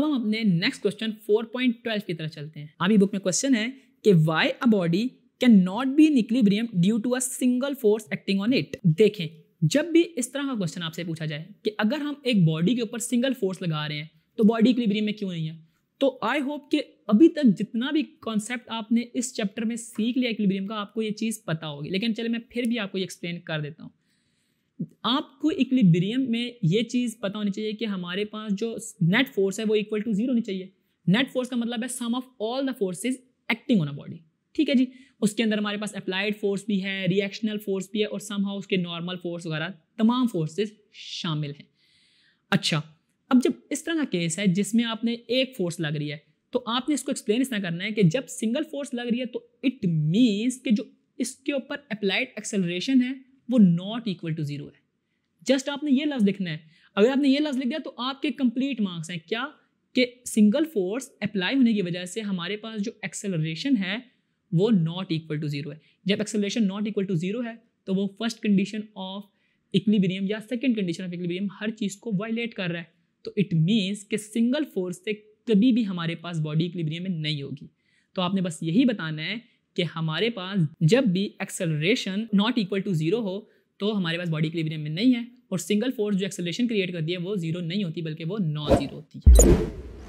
अब हम अपने नेक्स्ट क्वेश्चन 4.12 की तरह चलते हैं अभी बुक में क्वेश्चन है कि why a body can not be in equilibrium due to a single force acting on it देखें जब भी इस तरह का क्वेश्चन आपसे पूछा जाए कि अगर हम एक बॉडी के ऊपर सिंगल फोर्स लगा रहे हैं तो बॉडी इक्लिब्रियम में क्यों नहीं है तो आई होप कि अभी तक जितना भी कॉन्सेप्ट आपने इस चैप्टर में सीख लिया इक्लिब्रियम का आपको ये चीज़ पता होगी लेकिन चले मैं फिर भी आपको ये एक्सप्लेन कर देता हूँ आपको इक्लिब्रियम में ये चीज़ पता होनी चाहिए कि हमारे पास जो नेट फोर्स है वो इक्वल टू जीरो होनी चाहिए नेट फोर्स का मतलब है sum of all the forces acting on a body ठीक है जी उसके अंदर हमारे पास अप्लाइड फोर्स भी है रिएक्शनल फोर्स भी है और समहा उसके नॉर्मल फोर्स वगैरह तमाम फोर्सेज शामिल हैं अच्छा अब जब इस तरह का केस है जिसमें आपने एक फोर्स लग रही है तो आपने इसको एक्सप्लेन इस तरह करना है कि जब सिंगल फोर्स लग रही है तो इट मीन्स कि जो इसके ऊपर अप्लाइड एक्सेलरेशन है वो नॉट इक्वल टू ज़ीरो है जस्ट आपने ये लफ्ज़ लिखना है अगर आपने ये लफ्ज़ लिख दिया तो आपके कंप्लीट मार्क्स हैं क्या कि सिंगल फोर्स अप्लाई होने की वजह से हमारे पास जो एक्सेलरेशन है वो नॉट इक्वल टू ज़ीरो है जब acceleration not equal to zero है तो वो फर्स्ट कंडीशन ऑफ इक्विलिब्रियम या सेकेंड कंडीशन ऑफ इक्विलिब्रियम हर चीज़ को वायलेट कर रहा है तो इट मीन्स कि सिंगल फोर्स से कभी भी हमारे पास बॉडी इक्विलिब्रियम में नहीं होगी तो आपने बस यही बताना है कि हमारे पास जब भी acceleration not equal to zero हो तो हमारे पास बॉडी इक्विलिब्रियम में नहीं है और सिंगल फोर्स जो एक्सेलेशन क्रिएट करती है वो जीरो नहीं होती बल्कि वो नॉन जीरो होती है